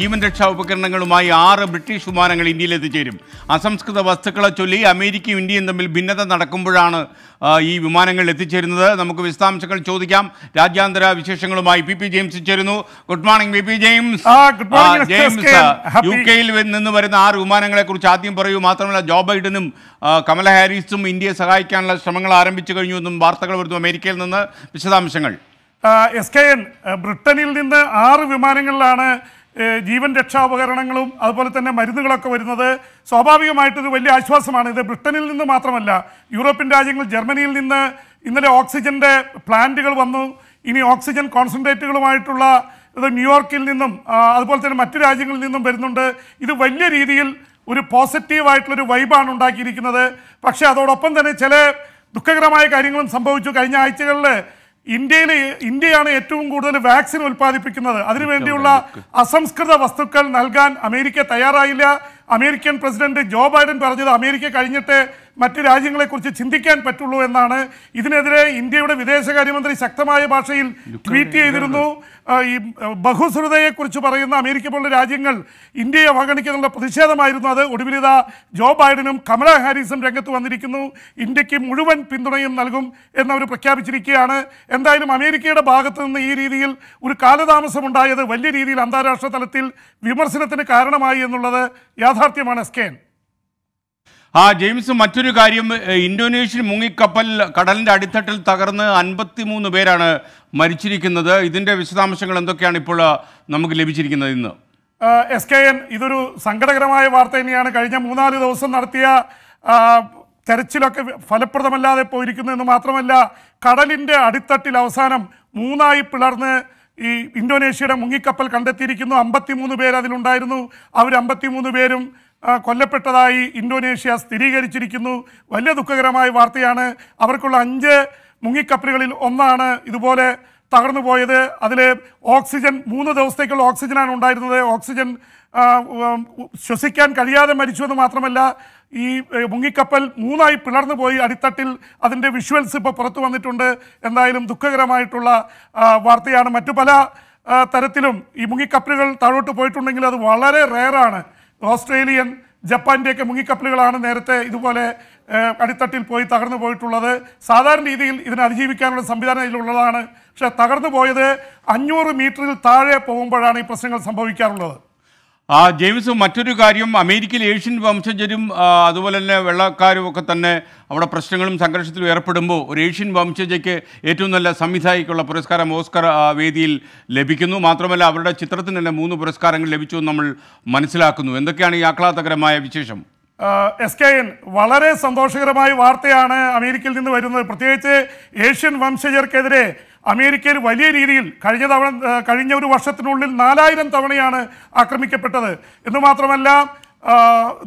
ജീവൻ രക്ഷാ ഉപകരണങ്ങളുമായി ആറ് ബ്രിട്ടീഷ് വിമാനങ്ങൾ ഇന്ത്യയിൽ എത്തിച്ചേരും അസംസ്കൃത വസ്തുക്കളെ ചൊല്ലി അമേരിക്കയും ഇന്ത്യയും തമ്മിൽ ഭിന്നത നടക്കുമ്പോഴാണ് ഈ വിമാനങ്ങൾ എത്തിച്ചേരുന്നത് നമുക്ക് വിശദാംശങ്ങൾ ചോദിക്കാം രാജ്യാന്തര വിശേഷങ്ങളുമായി പി പി ജെയിംസ് ചേരുന്നു good morning P P James James യു കെയിൽ നിന്ന് വരുന്ന ആറ് വിമാനങ്ങളെ കുറിച്ച് ആദ്യം പറയൂ മാത്രമല്ല ജോ ബൈഡനും കമല ഹാരിസും ഇന്ത്യയെ സഹായിക്കാനുള്ള ശ്രമങ്ങൾ ആരംഭിച്ചു കഴിഞ്ഞു എന്നും വാർത്തകൾ വരുന്നു അമേരിക്കയിൽ നിന്ന് വിശദാംശങ്ങൾ എസ് കെ എൻ ബ്രിട്ടനിൽ നിന്ന് ആറ് വിമാനങ്ങളിലാണ് ജീവൻ രക്ഷാ ഉപകരണങ്ങളും അതുപോലെ തന്നെ മരുന്നുകളൊക്കെ വരുന്നത് സ്വാഭാവികമായിട്ടൊരു വലിയ ആശ്വാസമാണ് ഇത് ബ്രിട്ടനിൽ നിന്ന് മാത്രമല്ല യൂറോപ്യൻ രാജ്യങ്ങൾ ജർമ്മനിയിൽ നിന്ന് ഇന്നലെ ഓക്സിജൻ്റെ പ്ലാന്റുകൾ വന്നു ഇനി ഓക്സിജൻ കോൺസെൻട്രേറ്റുകളുമായിട്ടുള്ള ഇത് ന്യൂയോർക്കിൽ നിന്നും അതുപോലെ തന്നെ മറ്റു രാജ്യങ്ങളിൽ നിന്നും വരുന്നുണ്ട് ഇത് വലിയ രീതിയിൽ ഒരു പോസിറ്റീവായിട്ടുള്ളൊരു വൈബാണ് ഉണ്ടാക്കിയിരിക്കുന്നത് പക്ഷേ അതോടൊപ്പം തന്നെ ചില ദുഃഖകരമായ കാര്യങ്ങളും സംഭവിച്ചു കഴിഞ്ഞ ആഴ്ചകളിൽ ഇന്ത്യയിലെ ഇന്ത്യയാണ് ഏറ്റവും കൂടുതൽ വാക്സിൻ ഉൽപ്പാദിപ്പിക്കുന്നത് അതിനുവേണ്ടിയുള്ള അസംസ്കൃത വസ്തുക്കൾ നൽകാൻ അമേരിക്ക തയ്യാറായില്ല അമേരിക്കൻ പ്രസിഡന്റ് ജോ ബൈഡൻ പറഞ്ഞത് അമേരിക്ക കഴിഞ്ഞിട്ട് മറ്റ് രാജ്യങ്ങളെക്കുറിച്ച് ചിന്തിക്കാൻ പറ്റുള്ളൂ എന്നാണ് ഇതിനെതിരെ ഇന്ത്യയുടെ വിദേശകാര്യമന്ത്രി ശക്തമായ ഭാഷയിൽ ട്വീറ്റ് ചെയ്തിരുന്നു ഈ ബഹുസ്വൃതയെക്കുറിച്ച് പറയുന്ന അമേരിക്ക പോലുള്ള രാജ്യങ്ങൾ ഇന്ത്യയെ അവഗണിക്കുന്നുള്ള പ്രതിഷേധമായിരുന്നു അത് ഒടുവിലിത ജോ ബൈഡനും കമല ഹാരിസും രംഗത്ത് വന്നിരിക്കുന്നു ഇന്ത്യക്ക് മുഴുവൻ പിന്തുണയും നൽകും എന്നവർ പ്രഖ്യാപിച്ചിരിക്കുകയാണ് എന്തായാലും അമേരിക്കയുടെ ഭാഗത്ത് നിന്ന് ഈ രീതിയിൽ ഒരു കാലതാമസം ഉണ്ടായത് വലിയ രീതിയിൽ അന്താരാഷ്ട്ര തലത്തിൽ വിമർശനത്തിന് കാരണമായി എന്നുള്ളത് യാഥാർത്ഥ്യമാണ് സ്കാൻ ആ ജെയിംസ് മറ്റൊരു കാര്യം ഇന്തോനേഷ്യൻ മുങ്ങിക്കപ്പൽ കടലിൻ്റെ അടിത്തട്ടിൽ തകർന്ന് മൂന്ന് പേരാണ് മരിച്ചിരിക്കുന്നത് ഇതിൻ്റെ വിശദാംശങ്ങൾ എന്തൊക്കെയാണ് ഇപ്പോൾ നമുക്ക് ലഭിച്ചിരിക്കുന്നത് ഇന്ന് എസ് കെ എൻ ഇതൊരു സങ്കടകരമായ വാർത്ത തന്നെയാണ് കഴിഞ്ഞ മൂന്നാല് ദിവസം നടത്തിയ തെരച്ചിലൊക്കെ ഫലപ്രദമല്ലാതെ പോയിരിക്കുന്നു എന്ന് മാത്രമല്ല കടലിൻ്റെ അടിത്തട്ടിൽ അവസാനം മൂന്നായി പിളർന്ന് ഈ ഇന്തോനേഷ്യയുടെ മുങ്ങിക്കപ്പൽ കണ്ടെത്തിയിരിക്കുന്നു അമ്പത്തിമൂന്ന് പേര് അതിലുണ്ടായിരുന്നു അവർ മൂന്ന് പേരും കൊല്ലപ്പെട്ടതായി ഇന്തോനേഷ്യ സ്ഥിരീകരിച്ചിരിക്കുന്നു വലിയ ദുഃഖകരമായ വാർത്തയാണ് അവർക്കുള്ള അഞ്ച് മുങ്ങിക്കപ്പലുകളിൽ ഒന്നാണ് ഇതുപോലെ തകർന്നു പോയത് അതിൽ ഓക്സിജൻ മൂന്ന് ദിവസത്തേക്കുള്ള ഓക്സിജനാണ് ഉണ്ടായിരുന്നത് ഓക്സിജൻ ശ്വസിക്കാൻ കഴിയാതെ മരിച്ചു എന്ന് മാത്രമല്ല ഈ മുങ്ങിക്കപ്പൽ മൂന്നായി പിളർന്നു പോയി അടിത്തട്ടിൽ അതിൻ്റെ വിഷ്വൽസ് ഇപ്പോൾ പുറത്തു വന്നിട്ടുണ്ട് എന്തായാലും ദുഃഖകരമായിട്ടുള്ള വാർത്തയാണ് മറ്റു പല തരത്തിലും ഈ മുങ്ങിക്കപ്പലുകൾ താഴോട്ട് പോയിട്ടുണ്ടെങ്കിൽ അത് വളരെ റെയറാണ് ഓസ്ട്രേലിയൻ ജപ്പാൻ്റെയൊക്കെ മുങ്ങിക്കപ്പലുകളാണ് നേരത്തെ ഇതുപോലെ അടിത്തട്ടിൽ പോയി തകർന്നു പോയിട്ടുള്ളത് സാധാരണ രീതിയിൽ ഇതിനെ അതിജീവിക്കാനുള്ള സംവിധാനം ഇതിലുള്ളതാണ് പക്ഷേ തകർന്നു പോയത് അഞ്ഞൂറ് മീറ്ററിൽ താഴെ പോകുമ്പോഴാണ് ഈ പ്രശ്നങ്ങൾ സംഭവിക്കാറുള്ളത് ആ ജെയിംസ് മറ്റൊരു കാര്യം അമേരിക്കയിൽ ഏഷ്യൻ വംശജരും അതുപോലെ തന്നെ വെള്ളക്കാരും ഒക്കെ തന്നെ അവിടെ പ്രശ്നങ്ങളും സംഘർഷത്തിലും ഏർപ്പെടുമ്പോൾ ഒരു ഏഷ്യൻ വംശജയ്ക്ക് ഏറ്റവും നല്ല സംവിധായിക്കുള്ള പുരസ്കാരം ഓസ്കർ വേദിയിൽ ലഭിക്കുന്നു മാത്രമല്ല അവരുടെ ചിത്രത്തിന് തന്നെ മൂന്ന് പുരസ്കാരങ്ങൾ ലഭിച്ചു നമ്മൾ മനസ്സിലാക്കുന്നു എന്തൊക്കെയാണ് ഈ ആഹ്ലാദകരമായ വിശേഷം എസ് കെ എൻ വളരെ സന്തോഷകരമായ വാർത്തയാണ് അമേരിക്കയിൽ നിന്ന് വരുന്നത് പ്രത്യേകിച്ച് ഏഷ്യൻ വംശജർക്കെതിരെ അമേരിക്കയിൽ വലിയ രീതിയിൽ കഴിഞ്ഞ തവണ കഴിഞ്ഞ ഒരു വർഷത്തിനുള്ളിൽ നാലായിരം തവണയാണ് ആക്രമിക്കപ്പെട്ടത് എന്ന് മാത്രമല്ല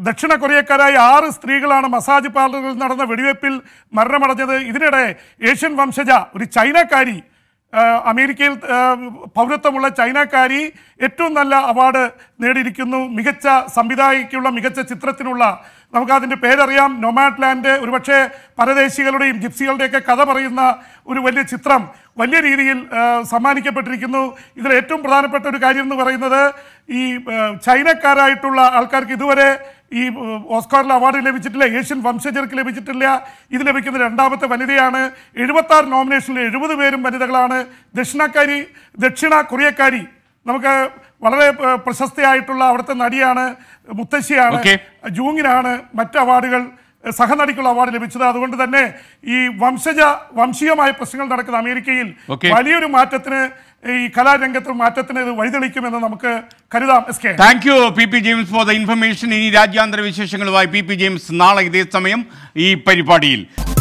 ദക്ഷിണ കൊറിയക്കാരായ ആറ് സ്ത്രീകളാണ് മസാജ് പാർലറിൽ നടന്ന വെടിവയ്പ്പിൽ മരണമടഞ്ഞത് ഇതിനിടെ ഏഷ്യൻ വംശജ ഒരു ചൈനക്കാരി അമേരിക്കയിൽ പൗരത്വമുള്ള ചൈനക്കാരി ഏറ്റവും നല്ല അവാർഡ് നേടിയിരിക്കുന്നു മികച്ച സംവിധായിക്കുള്ള മികച്ച ചിത്രത്തിനുള്ള നമുക്കതിൻ്റെ പേരറിയാം നൊമാറ്റ് ലാൻഡ് ഒരുപക്ഷെ പരദേശികളുടെയും ജിപ്സികളുടെയൊക്കെ കഥ പറയുന്ന ഒരു വലിയ ചിത്രം വലിയ രീതിയിൽ സമ്മാനിക്കപ്പെട്ടിരിക്കുന്നു ഇതിൽ ഏറ്റവും പ്രധാനപ്പെട്ട ഒരു കാര്യം എന്ന് പറയുന്നത് ഈ ചൈനക്കാരായിട്ടുള്ള ആൾക്കാർക്ക് ഇതുവരെ ഈ ഓസ്കാറിൽ അവാർഡ് ലഭിച്ചിട്ടില്ല ഏഷ്യൻ വംശജർക്ക് ലഭിച്ചിട്ടില്ല ഇത് ലഭിക്കുന്ന രണ്ടാമത്തെ വനിതയാണ് എഴുപത്താറ് നോമിനേഷനിൽ എഴുപത് പേരും വനിതകളാണ് ദക്ഷിണക്കാരി ദക്ഷിണ കൊറിയക്കാരി നമുക്ക് വളരെ പ്രശസ്തയായിട്ടുള്ള അവിടുത്തെ നടിയാണ് മുത്തശ്ശിയാണ് ജൂങ്ങിനാണ് മറ്റ് അവാർഡുകൾ സഹനടിക്കുള്ള അവാർഡ് ലഭിച്ചത് അതുകൊണ്ട് തന്നെ ഈ വംശജ വംശീയമായ പ്രശ്നങ്ങൾ നടക്കുന്ന അമേരിക്കയിൽ വലിയൊരു മാറ്റത്തിന് ഈ കലാരംഗത്ത് മാറ്റത്തിന് ഇത് വഴിതെളിക്കുമെന്ന് നമുക്ക് കരുതാം എസ് കെ thank you P P James for the information ഇനി രാജ്യാന്തര വിശേഷങ്ങളുമായി പി പി ജെയിംസ് നാളെ ഇതേ സമയം ഈ പരിപാടിയിൽ